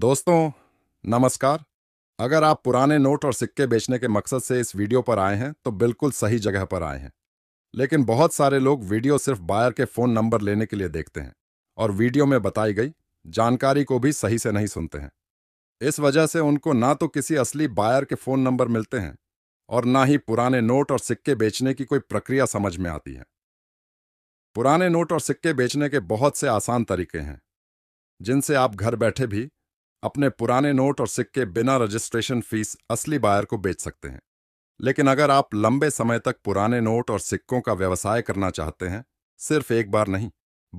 दोस्तों नमस्कार अगर आप पुराने नोट और सिक्के बेचने के मकसद से इस वीडियो पर आए हैं तो बिल्कुल सही जगह पर आए हैं लेकिन बहुत सारे लोग वीडियो सिर्फ बायर के फ़ोन नंबर लेने के लिए देखते हैं और वीडियो में बताई गई जानकारी को भी सही से नहीं सुनते हैं इस वजह से उनको ना तो किसी असली बायर के फ़ोन नंबर मिलते हैं और ना ही पुराने नोट और सिक्के बेचने की कोई प्रक्रिया समझ में आती है पुराने नोट और सिक्के बेचने के बहुत से आसान तरीके हैं जिनसे आप घर बैठे भी अपने पुराने नोट और सिक्के बिना रजिस्ट्रेशन फीस असली बायर को बेच सकते हैं लेकिन अगर आप लंबे समय तक पुराने नोट और सिक्कों का व्यवसाय करना चाहते हैं सिर्फ एक बार नहीं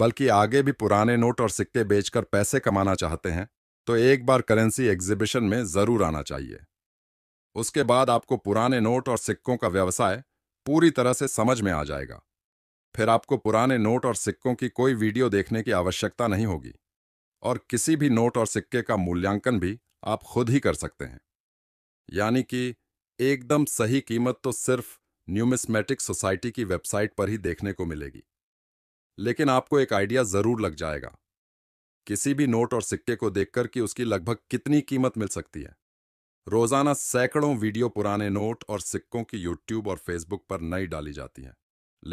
बल्कि आगे भी पुराने नोट और सिक्के बेचकर पैसे कमाना चाहते हैं तो एक बार करेंसी एग्जिबिशन में ज़रूर आना चाहिए उसके बाद आपको पुराने नोट और सिक्कों का व्यवसाय पूरी तरह से समझ में आ जाएगा फिर आपको पुराने नोट और सिक्कों की कोई वीडियो देखने की आवश्यकता नहीं होगी और किसी भी नोट और सिक्के का मूल्यांकन भी आप खुद ही कर सकते हैं यानी कि एकदम सही कीमत तो सिर्फ न्यूमिस्मेटिक सोसाइटी की वेबसाइट पर ही देखने को मिलेगी लेकिन आपको एक आइडिया जरूर लग जाएगा किसी भी नोट और सिक्के को देखकर कि उसकी लगभग कितनी कीमत मिल सकती है रोजाना सैकड़ों वीडियो पुराने नोट और सिक्कों की यूट्यूब और फेसबुक पर नई डाली जाती है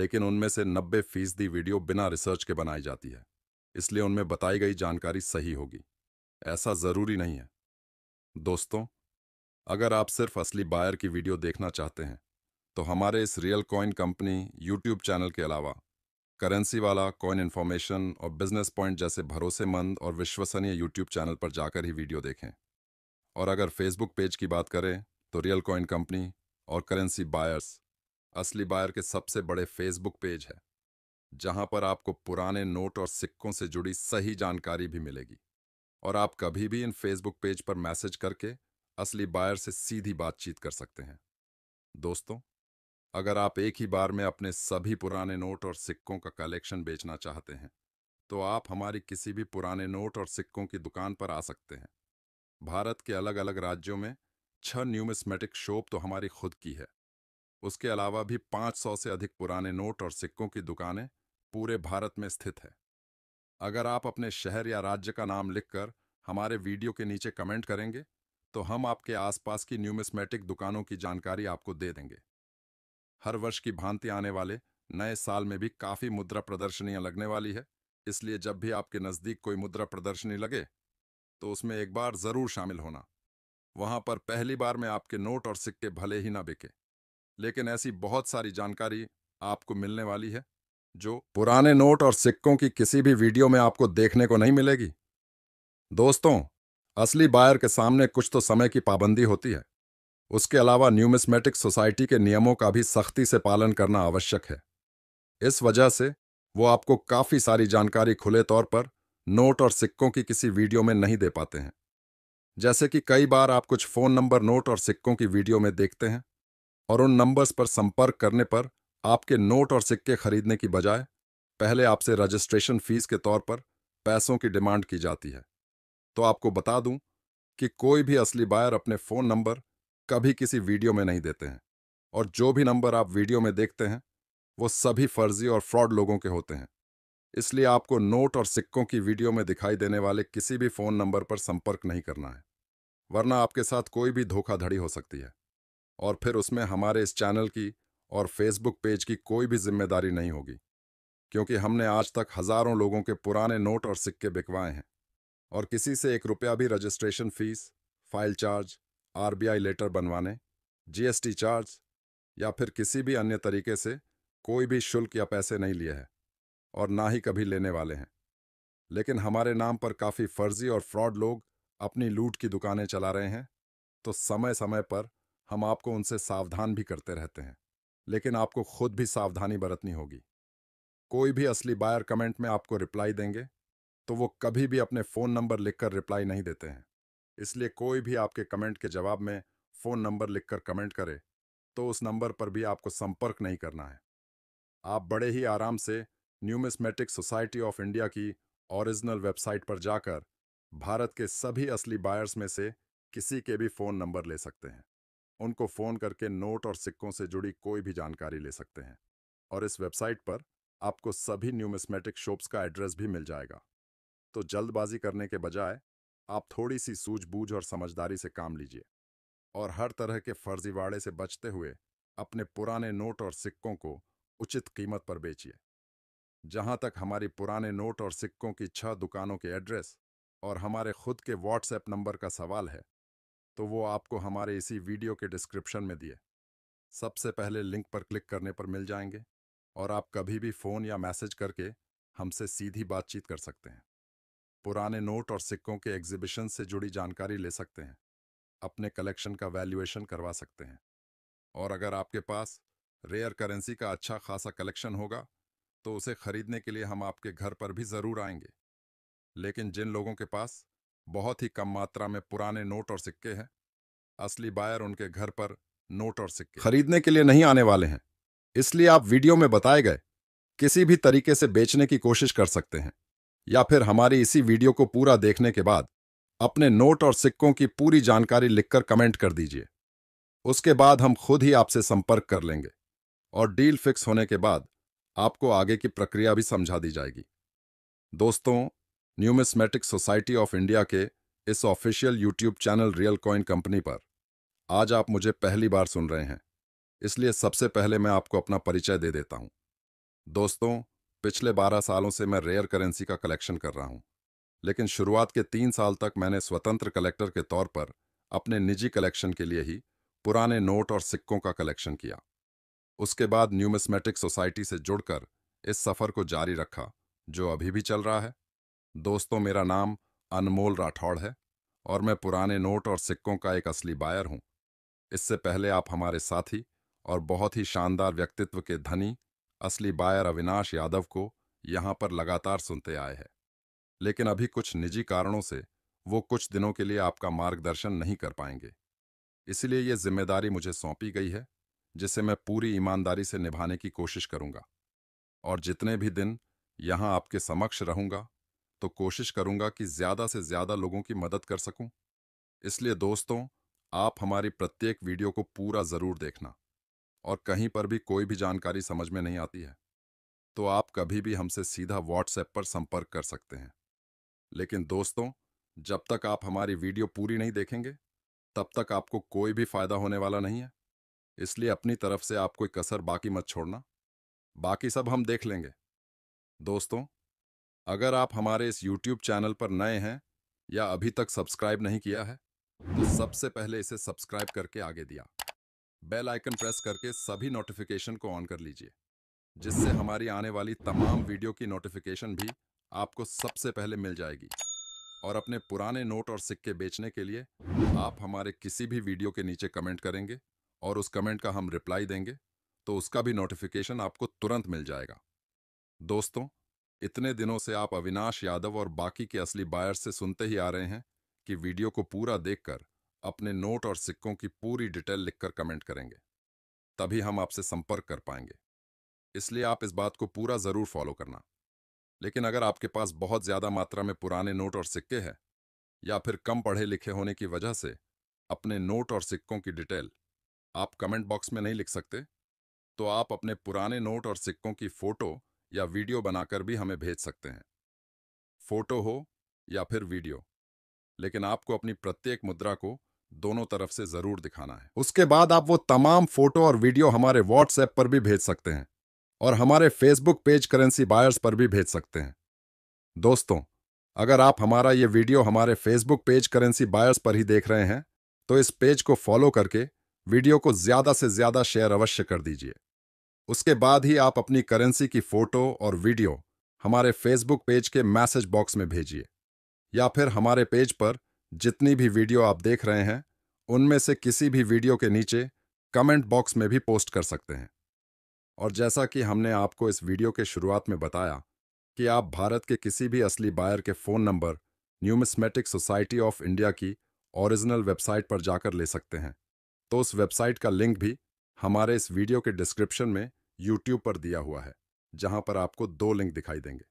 लेकिन उनमें से नब्बे फीसदी वीडियो बिना रिसर्च के बनाई जाती है इसलिए उनमें बताई गई जानकारी सही होगी ऐसा ज़रूरी नहीं है दोस्तों अगर आप सिर्फ असली बायर की वीडियो देखना चाहते हैं तो हमारे इस real coin company YouTube channel के अलावा करेंसी वाला कॉइन इन्फॉर्मेशन और बिजनेस पॉइंट जैसे भरोसेमंद और विश्वसनीय यूट्यूब चैनल पर जाकर ही वीडियो देखें और अगर फेसबुक पेज की बात करें तो रियल कॉइन कंपनी और करेंसी बायर्स असली बायर के सबसे बड़े फेसबुक पेज है जहां पर आपको पुराने नोट और सिक्कों से जुड़ी सही जानकारी भी मिलेगी और आप कभी भी इन फेसबुक पेज पर मैसेज करके असली बायर से सीधी बातचीत कर सकते हैं दोस्तों अगर आप एक ही बार में अपने सभी पुराने नोट और सिक्कों का कलेक्शन बेचना चाहते हैं तो आप हमारी किसी भी पुराने नोट और सिक्कों की दुकान पर आ सकते हैं भारत के अलग अलग राज्यों में छह न्यूमिस्मेटिक शॉप तो हमारी खुद की है उसके अलावा भी 500 से अधिक पुराने नोट और सिक्कों की दुकानें पूरे भारत में स्थित है अगर आप अपने शहर या राज्य का नाम लिखकर हमारे वीडियो के नीचे कमेंट करेंगे तो हम आपके आसपास की न्यूमिस्मेटिक दुकानों की जानकारी आपको दे देंगे हर वर्ष की भांति आने वाले नए साल में भी काफ़ी मुद्रा प्रदर्शनियां लगने वाली है इसलिए जब भी आपके नज़दीक कोई मुद्रा प्रदर्शनी लगे तो उसमें एक बार ज़रूर शामिल होना वहां पर पहली बार में आपके नोट और सिक्के भले ही ना बिके लेकिन ऐसी बहुत सारी जानकारी आपको मिलने वाली है जो पुराने नोट और सिक्कों की किसी भी वीडियो में आपको देखने को नहीं मिलेगी दोस्तों असली बायर के सामने कुछ तो समय की पाबंदी होती है उसके अलावा न्यूमिस्मेटिक सोसाइटी के नियमों का भी सख्ती से पालन करना आवश्यक है इस वजह से वो आपको काफ़ी सारी जानकारी खुले तौर पर नोट और सिक्कों की किसी वीडियो में नहीं दे पाते हैं जैसे कि कई बार आप कुछ फ़ोन नंबर नोट और सिक्कों की वीडियो में देखते हैं और उन नंबर्स पर संपर्क करने पर आपके नोट और सिक्के खरीदने की बजाय पहले आपसे रजिस्ट्रेशन फीस के तौर पर पैसों की डिमांड की जाती है तो आपको बता दूं कि कोई भी असली बायर अपने फ़ोन नंबर कभी किसी वीडियो में नहीं देते हैं और जो भी नंबर आप वीडियो में देखते हैं वो सभी फर्जी और फ्रॉड लोगों के होते हैं इसलिए आपको नोट और सिक्कों की वीडियो में दिखाई देने वाले किसी भी फ़ोन नंबर पर संपर्क नहीं करना है वरना आपके साथ कोई भी धोखाधड़ी हो सकती है और फिर उसमें हमारे इस चैनल की और फेसबुक पेज की कोई भी जिम्मेदारी नहीं होगी क्योंकि हमने आज तक हजारों लोगों के पुराने नोट और सिक्के बिकवाए हैं और किसी से एक रुपया भी registration fees file charge RBI letter बनवाने जीएसटी चार्ज या फिर किसी भी अन्य तरीके से कोई भी शुल्क या पैसे नहीं लिए हैं और ना ही कभी लेने वाले हैं लेकिन हमारे नाम पर काफ़ी फर्जी और फ्रॉड लोग अपनी लूट की दुकानें चला रहे हैं तो समय समय पर हम आपको उनसे सावधान भी करते रहते हैं लेकिन आपको खुद भी सावधानी बरतनी होगी कोई भी असली बायर कमेंट में आपको रिप्लाई देंगे तो वो कभी भी अपने फ़ोन नंबर लिखकर रिप्लाई नहीं देते हैं इसलिए कोई भी आपके कमेंट के जवाब में फ़ोन नंबर लिखकर कमेंट करे तो उस नंबर पर भी आपको संपर्क नहीं करना है आप बड़े ही आराम से न्यूमिसमेटिक सोसाइटी ऑफ इंडिया की ओरिजिनल वेबसाइट पर जाकर भारत के सभी असली बायर्स में से किसी के भी फ़ोन नंबर ले सकते हैं उनको फ़ोन करके नोट और सिक्कों से जुड़ी कोई भी जानकारी ले सकते हैं और इस वेबसाइट पर आपको सभी न्यूमिस्मेटिक शॉप्स का एड्रेस भी मिल जाएगा तो जल्दबाजी करने के बजाय आप थोड़ी सी सूझबूझ और समझदारी से काम लीजिए और हर तरह के फर्जीवाड़े से बचते हुए अपने पुराने नोट और सिक्कों को उचित कीमत पर बेचिए जहां तक हमारी पुराने नोट और सिक्कों की छह दुकानों के एड्रेस और हमारे खुद के व्हाट्सएप नंबर का सवाल है तो वो आपको हमारे इसी वीडियो के डिस्क्रिप्शन में दिए सबसे पहले लिंक पर क्लिक करने पर मिल जाएंगे और आप कभी भी फ़ोन या मैसेज करके हमसे सीधी बातचीत कर सकते हैं पुराने नोट और सिक्कों के एग्जिबिशन से जुड़ी जानकारी ले सकते हैं अपने कलेक्शन का वैल्यूएशन करवा सकते हैं और अगर आपके पास रेयर करेंसी का अच्छा खासा कलेक्शन होगा तो उसे खरीदने के लिए हम आपके घर पर भी ज़रूर आएंगे लेकिन जिन लोगों के पास बहुत ही कम मात्रा में पुराने नोट और सिक्के हैं असली बायर उनके घर पर नोट और सिक्के खरीदने के लिए नहीं आने वाले हैं इसलिए आप वीडियो में बताए गए किसी भी तरीके से बेचने की कोशिश कर सकते हैं या फिर हमारी इसी वीडियो को पूरा देखने के बाद अपने नोट और सिक्कों की पूरी जानकारी लिखकर कमेंट कर दीजिए उसके बाद हम खुद ही आपसे संपर्क कर लेंगे और डील फिक्स होने के बाद आपको आगे की प्रक्रिया भी समझा दी जाएगी दोस्तों न्यूमिसमेटिक सोसाइटी ऑफ इंडिया के इस official YouTube channel real coin company पर आज आप मुझे पहली बार सुन रहे हैं इसलिए सबसे पहले मैं आपको अपना परिचय दे देता हूं दोस्तों पिछले 12 सालों से मैं रेयर करेंसी का कलेक्शन कर रहा हूं लेकिन शुरुआत के तीन साल तक मैंने स्वतंत्र कलेक्टर के तौर पर अपने निजी कलेक्शन के लिए ही पुराने नोट और सिक्कों का कलेक्शन किया उसके बाद न्यूमिसमेटिक सोसाइटी से जुड़कर इस सफ़र को जारी रखा जो अभी भी चल रहा है दोस्तों मेरा नाम अनमोल राठौड़ है और मैं पुराने नोट और सिक्कों का एक असली बायर हूं इससे पहले आप हमारे साथी और बहुत ही शानदार व्यक्तित्व के धनी असली बायर अविनाश यादव को यहां पर लगातार सुनते आए हैं लेकिन अभी कुछ निजी कारणों से वो कुछ दिनों के लिए आपका मार्गदर्शन नहीं कर पाएंगे इसलिए ये जिम्मेदारी मुझे सौंपी गई है जिसे मैं पूरी ईमानदारी से निभाने की कोशिश करूंगा और जितने भी दिन यहां आपके समक्ष रहूंगा तो कोशिश करूंगा कि ज़्यादा से ज़्यादा लोगों की मदद कर सकूं। इसलिए दोस्तों आप हमारी प्रत्येक वीडियो को पूरा ज़रूर देखना और कहीं पर भी कोई भी जानकारी समझ में नहीं आती है तो आप कभी भी हमसे सीधा व्हाट्सएप पर संपर्क कर सकते हैं लेकिन दोस्तों जब तक आप हमारी वीडियो पूरी नहीं देखेंगे तब तक आपको कोई भी फायदा होने वाला नहीं है इसलिए अपनी तरफ से आप कोई कसर बाकी मत छोड़ना बाकी सब हम देख लेंगे दोस्तों अगर आप हमारे इस YouTube चैनल पर नए हैं या अभी तक सब्सक्राइब नहीं किया है तो सबसे पहले इसे सब्सक्राइब करके आगे दिया बेल आइकन प्रेस करके सभी नोटिफिकेशन को ऑन कर लीजिए जिससे हमारी आने वाली तमाम वीडियो की नोटिफिकेशन भी आपको सबसे पहले मिल जाएगी और अपने पुराने नोट और सिक्के बेचने के लिए आप हमारे किसी भी वीडियो के नीचे कमेंट करेंगे और उस कमेंट का हम रिप्लाई देंगे तो उसका भी नोटिफिकेशन आपको तुरंत मिल जाएगा दोस्तों इतने दिनों से आप अविनाश यादव और बाकी के असली बायर से सुनते ही आ रहे हैं कि वीडियो को पूरा देखकर अपने नोट और सिक्कों की पूरी डिटेल लिखकर कमेंट करेंगे तभी हम आपसे संपर्क कर पाएंगे इसलिए आप इस बात को पूरा ज़रूर फॉलो करना लेकिन अगर आपके पास बहुत ज़्यादा मात्रा में पुराने नोट और सिक्के हैं या फिर कम पढ़े लिखे होने की वजह से अपने नोट और सिक्कों की डिटेल आप कमेंट बॉक्स में नहीं लिख सकते तो आप अपने पुराने नोट और सिक्कों की फ़ोटो या वीडियो बनाकर भी हमें भेज सकते हैं फोटो हो या फिर वीडियो लेकिन आपको अपनी प्रत्येक मुद्रा को दोनों तरफ से जरूर दिखाना है उसके बाद आप वो तमाम फोटो और वीडियो हमारे व्हाट्सएप पर भी भेज सकते हैं और हमारे फेसबुक पेज करेंसी बायर्स पर भी भेज सकते हैं दोस्तों अगर आप हमारा ये वीडियो हमारे फेसबुक पेज करेंसी बायर्स पर ही देख रहे हैं तो इस पेज को फॉलो करके वीडियो को ज़्यादा से ज़्यादा शेयर अवश्य कर दीजिए उसके बाद ही आप अपनी करेंसी की फोटो और वीडियो हमारे फेसबुक पेज के मैसेज बॉक्स में भेजिए या फिर हमारे पेज पर जितनी भी वीडियो आप देख रहे हैं उनमें से किसी भी वीडियो के नीचे कमेंट बॉक्स में भी पोस्ट कर सकते हैं और जैसा कि हमने आपको इस वीडियो के शुरुआत में बताया कि आप भारत के किसी भी असली बायर के phone number numismatic society of India की ओरिजिनल वेबसाइट पर जाकर ले सकते हैं तो उस वेबसाइट का लिंक भी हमारे इस वीडियो के डिस्क्रिप्शन में यूट्यूब पर दिया हुआ है जहां पर आपको दो लिंक दिखाई देंगे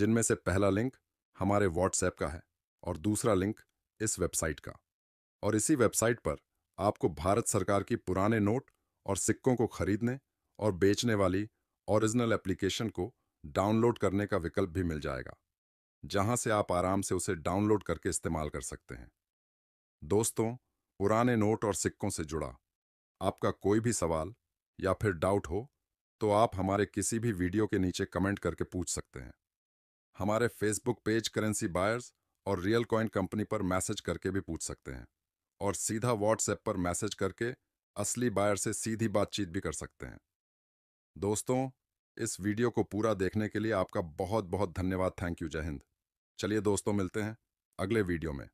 जिनमें से पहला लिंक हमारे व्हाट्सएप का है और दूसरा लिंक इस वेबसाइट का और इसी वेबसाइट पर आपको भारत सरकार की पुराने नोट और सिक्कों को खरीदने और बेचने वाली ओरिजिनल एप्लीकेशन को डाउनलोड करने का विकल्प भी मिल जाएगा जहां से आप आराम से उसे डाउनलोड करके इस्तेमाल कर सकते हैं दोस्तों पुराने नोट और सिक्कों से जुड़ा आपका कोई भी सवाल या फिर डाउट हो तो आप हमारे किसी भी वीडियो के नीचे कमेंट करके पूछ सकते हैं हमारे फेसबुक पेज करेंसी बायर्स और रियल कॉइन कंपनी पर मैसेज करके भी पूछ सकते हैं और सीधा व्हाट्सएप पर मैसेज करके असली बायर से सीधी बातचीत भी कर सकते हैं दोस्तों इस वीडियो को पूरा देखने के लिए आपका बहुत बहुत धन्यवाद थैंक यू जय हिंद चलिए दोस्तों मिलते हैं अगले वीडियो में